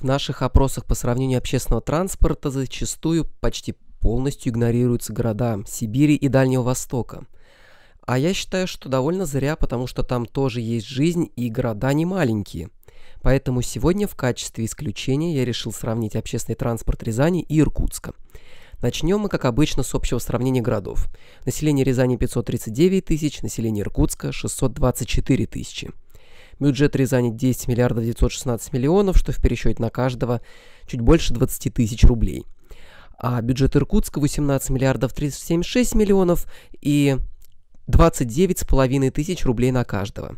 В наших опросах по сравнению общественного транспорта зачастую почти полностью игнорируются города Сибири и Дальнего Востока. А я считаю, что довольно зря, потому что там тоже есть жизнь и города не маленькие. Поэтому сегодня в качестве исключения я решил сравнить общественный транспорт Рязани и Иркутска. Начнем мы, как обычно, с общего сравнения городов. Население Рязани 539 тысяч, население Иркутска 624 тысячи. Бюджет Рязани 10 миллиардов 916 миллионов, что в пересчете на каждого чуть больше 20 тысяч рублей. А бюджет Иркутска 18 миллиардов 376 миллионов и 29,5 тысяч рублей на каждого.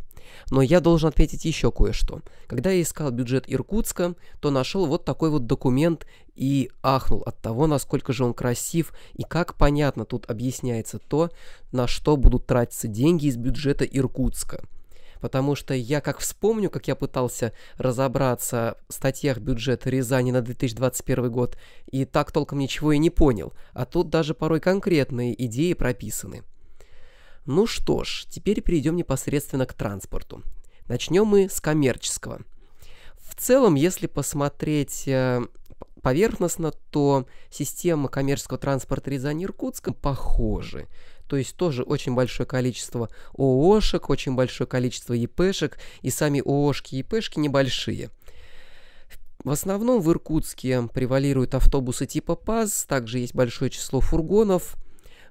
Но я должен отметить еще кое-что. Когда я искал бюджет Иркутска, то нашел вот такой вот документ и ахнул от того, насколько же он красив и как понятно тут объясняется то, на что будут тратиться деньги из бюджета Иркутска – потому что я как вспомню, как я пытался разобраться в статьях бюджета Рязани на 2021 год, и так толком ничего и не понял, а тут даже порой конкретные идеи прописаны. Ну что ж, теперь перейдем непосредственно к транспорту. Начнем мы с коммерческого. В целом, если посмотреть э, поверхностно, то система коммерческого транспорта Рязани-Иркутска похожи то есть тоже очень большое количество ООшек, очень большое количество ЕПшек, и сами ООшки и ЕПшки небольшие. В основном в Иркутске превалируют автобусы типа ПАЗ, также есть большое число фургонов,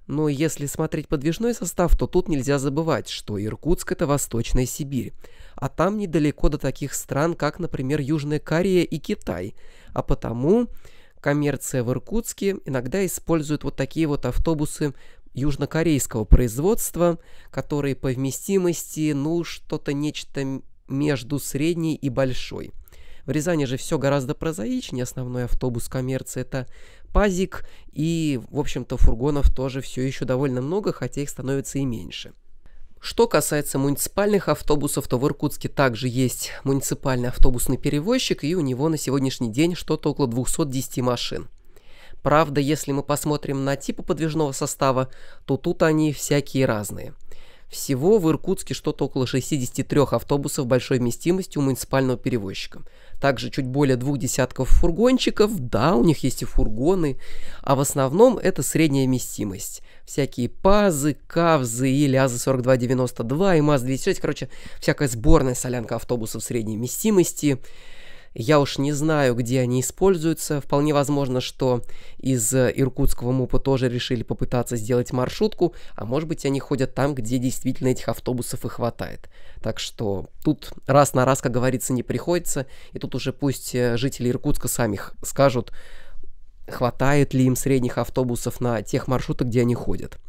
но если смотреть подвижной состав, то тут нельзя забывать, что Иркутск – это Восточная Сибирь, а там недалеко до таких стран, как, например, Южная Корея и Китай, а потому коммерция в Иркутске иногда использует вот такие вот автобусы южнокорейского производства, которые по вместимости, ну, что-то нечто между средней и большой. В Рязани же все гораздо прозаичнее, основной автобус коммерции это пазик, и, в общем-то, фургонов тоже все еще довольно много, хотя их становится и меньше. Что касается муниципальных автобусов, то в Иркутске также есть муниципальный автобусный перевозчик, и у него на сегодняшний день что-то около 210 машин. Правда, если мы посмотрим на типы подвижного состава, то тут они всякие разные. Всего в Иркутске что-то около 63 автобусов большой вместимости у муниципального перевозчика. Также чуть более двух десятков фургончиков, да, у них есть и фургоны, а в основном это средняя вместимость. Всякие ПАЗы, КАВЗы и ЛЯЗы-4292 и МАЗ-206, короче, всякая сборная солянка автобусов средней вместимости – я уж не знаю, где они используются. Вполне возможно, что из э, Иркутского МУПа тоже решили попытаться сделать маршрутку, а может быть они ходят там, где действительно этих автобусов и хватает. Так что тут раз на раз, как говорится, не приходится, и тут уже пусть э, жители Иркутска сами скажут, хватает ли им средних автобусов на тех маршрутах, где они ходят.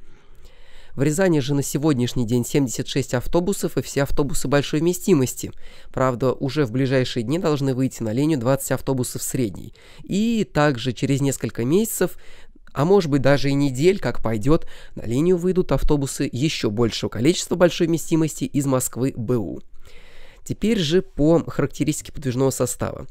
В Рязани же на сегодняшний день 76 автобусов и все автобусы большой вместимости. Правда, уже в ближайшие дни должны выйти на линию 20 автобусов средней. И также через несколько месяцев а может быть даже и недель, как пойдет, на линию выйдут автобусы еще большего количества большой вместимости из Москвы БУ. Теперь же по характеристике подвижного состава.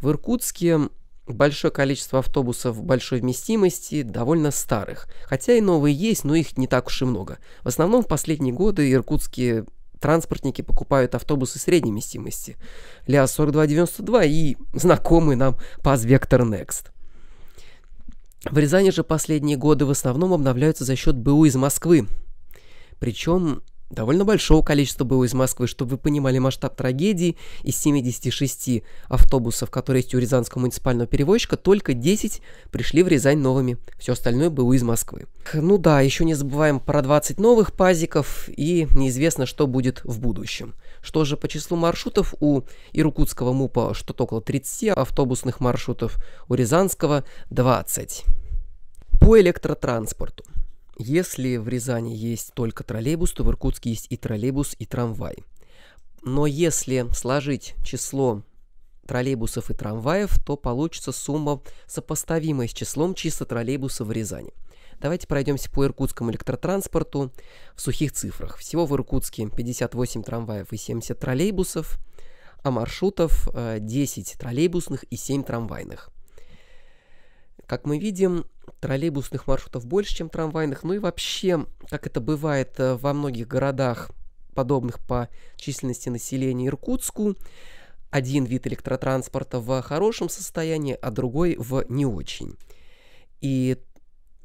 В Иркутске большое количество автобусов большой вместимости, довольно старых. Хотя и новые есть, но их не так уж и много. В основном в последние годы иркутские транспортники покупают автобусы средней вместимости. ЛиА-4292 и знакомый нам ПАЗ Вектор Next. В Рязани же последние годы в основном обновляются за счет БУ из Москвы. Причем довольно большого количества было из Москвы, чтобы вы понимали масштаб трагедии, из 76 автобусов, которые есть у Рязанского муниципального перевозчика, только 10 пришли в Рязань новыми, все остальное было из Москвы. Ну да, еще не забываем про 20 новых пазиков и неизвестно, что будет в будущем. Что же по числу маршрутов у Иркутского МУПа что-то около 30 а автобусных маршрутов, у Рязанского 20. По электротранспорту. Если в Рязани есть только троллейбус, то в Иркутске есть и троллейбус, и трамвай. Но если сложить число троллейбусов и трамваев, то получится сумма, сопоставимая с числом чисто троллейбусов в Рязани. Давайте пройдемся по иркутскому электротранспорту в сухих цифрах. Всего в Иркутске 58 трамваев и 70 троллейбусов, а маршрутов 10 э, троллейбусных и 7 трамвайных. Как мы видим, троллейбусных маршрутов больше, чем трамвайных, ну и вообще, как это бывает э, во многих городах, подобных по численности населения Иркутску, один вид электротранспорта в хорошем состоянии, а другой в не очень. И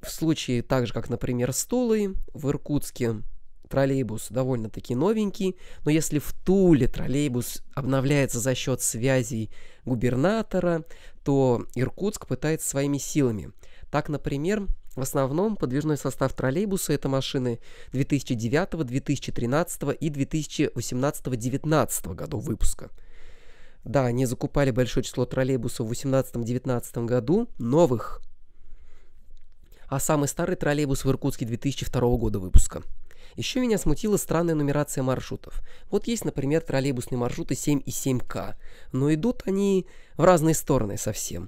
в случае, так же как, например, Столы, в Иркутске троллейбус довольно-таки новенький, но если в Туле троллейбус обновляется за счет связей губернатора, то Иркутск пытается своими силами. Так, например, в основном подвижной состав троллейбуса – это машины 2009, 2013 и 2018-2019 годов выпуска. Да, они закупали большое число троллейбусов в 2018-2019 году, новых. А самый старый троллейбус в Иркутске 2002 года выпуска – еще меня смутила странная нумерация маршрутов. Вот есть, например, троллейбусные маршруты 7 и 7К, но идут они в разные стороны совсем.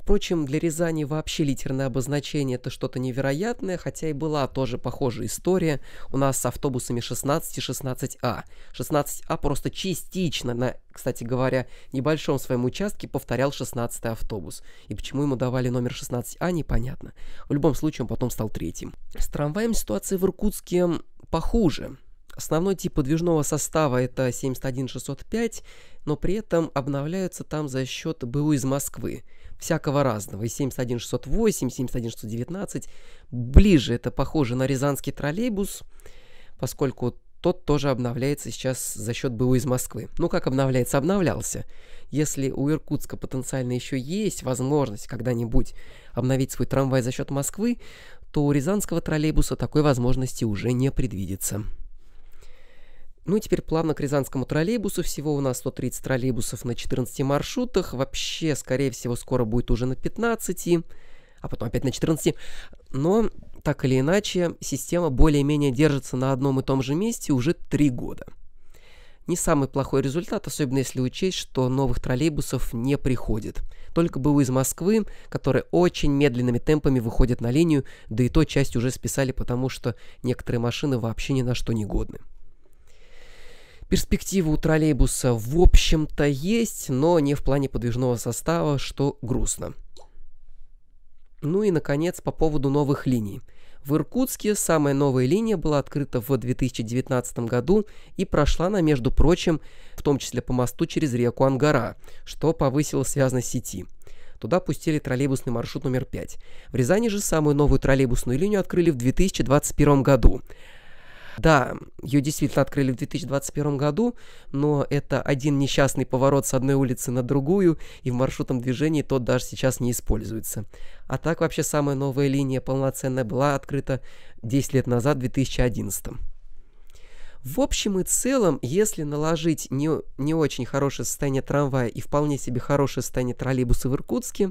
Впрочем, для Рязани вообще литерное обозначение – это что-то невероятное, хотя и была тоже похожая история у нас с автобусами 16 и 16А. 16А просто частично на, кстати говоря, небольшом своем участке повторял 16 й автобус. И почему ему давали номер 16А, непонятно. В любом случае, он потом стал третьим. С трамваем ситуация в Иркутске похуже. Основной тип подвижного состава это 71605, но при этом обновляются там за счет БУ из Москвы – всякого разного. И 71608, 71619. Ближе это похоже на рязанский троллейбус, поскольку тот тоже обновляется сейчас за счет БУ из Москвы. Ну, как обновляется? Обновлялся. Если у Иркутска потенциально еще есть возможность когда-нибудь обновить свой трамвай за счет Москвы, то у рязанского троллейбуса такой возможности уже не предвидится. Ну и теперь плавно к рязанскому троллейбусу. Всего у нас 130 троллейбусов на 14 маршрутах. Вообще, скорее всего, скоро будет уже на 15, а потом опять на 14. Но, так или иначе, система более-менее держится на одном и том же месте уже 3 года. Не самый плохой результат, особенно если учесть, что новых троллейбусов не приходит. Только БУ из Москвы, которые очень медленными темпами выходят на линию, да и то часть уже списали, потому что некоторые машины вообще ни на что не годны. Перспективы у троллейбуса, в общем-то, есть, но не в плане подвижного состава, что грустно. Ну и, наконец, по поводу новых линий. В Иркутске самая новая линия была открыта в 2019 году и прошла она, между прочим, в том числе по мосту через реку Ангара, что повысило связность сети. Туда пустили троллейбусный маршрут номер 5. В Рязани же самую новую троллейбусную линию открыли в 2021 году. Да, ее действительно открыли в 2021 году, но это один несчастный поворот с одной улицы на другую, и в маршрутном движении тот даже сейчас не используется. А так вообще самая новая линия полноценная была открыта 10 лет назад, в 2011. В общем и целом, если наложить не, не очень хорошее состояние трамвая и вполне себе хорошее состояние троллейбуса в Иркутске,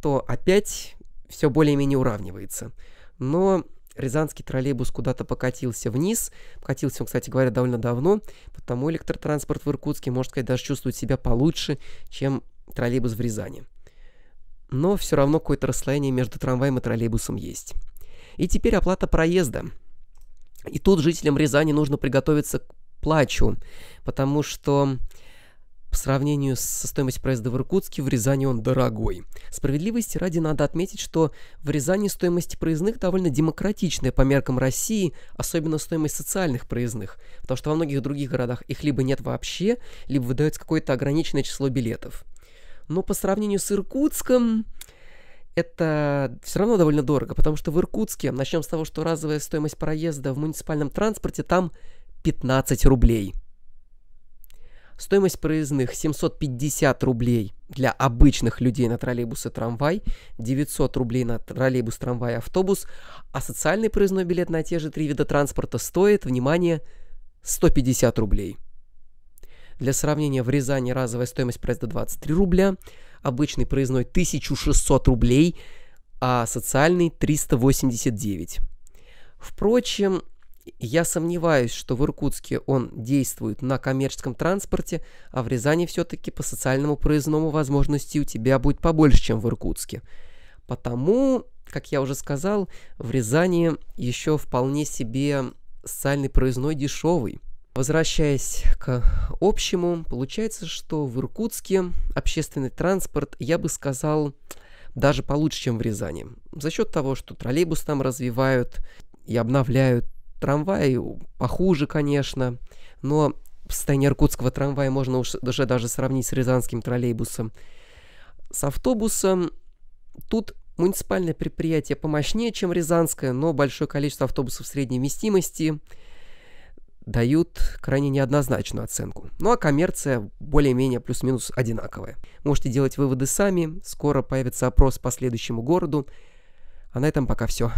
то опять все более-менее уравнивается. Но Рязанский троллейбус куда-то покатился вниз. Покатился он, кстати говоря, довольно давно, потому электротранспорт в Иркутске, может сказать, даже чувствует себя получше, чем троллейбус в Рязани. Но все равно какое-то расслоение между трамваем и троллейбусом есть. И теперь оплата проезда. И тут жителям Рязани нужно приготовиться к плачу, потому что по сравнению со стоимостью проезда в Иркутске, в Рязани он дорогой. Справедливости ради надо отметить, что в Рязани стоимость проездных довольно демократичная по меркам России, особенно стоимость социальных проездных, потому что во многих других городах их либо нет вообще, либо выдается какое-то ограниченное число билетов. Но по сравнению с Иркутском это все равно довольно дорого, потому что в Иркутске, начнем с того, что разовая стоимость проезда в муниципальном транспорте там 15 рублей – Стоимость проездных 750 рублей для обычных людей на троллейбус и трамвай, 900 рублей на троллейбус, трамвай, автобус, а социальный проездной билет на те же три вида транспорта стоит, внимание, 150 рублей. Для сравнения, в Рязани разовая стоимость проезда 23 рубля, обычный проездной 1600 рублей, а социальный 389. Впрочем, я сомневаюсь, что в Иркутске он действует на коммерческом транспорте, а в Рязани все-таки по социальному проездному возможности у тебя будет побольше, чем в Иркутске. Потому, как я уже сказал, в Рязани еще вполне себе социальный проездной дешевый. Возвращаясь к общему, получается, что в Иркутске общественный транспорт, я бы сказал, даже получше, чем в Рязани. За счет того, что троллейбус там развивают и обновляют Трамвай похуже, конечно, но состояние иркутского трамвая можно уж даже, даже сравнить с рязанским троллейбусом. С автобусом тут муниципальное предприятие помощнее, чем рязанское, но большое количество автобусов средней вместимости дают крайне неоднозначную оценку. Ну а коммерция более-менее плюс-минус одинаковая. Можете делать выводы сами, скоро появится опрос по следующему городу. А на этом пока все.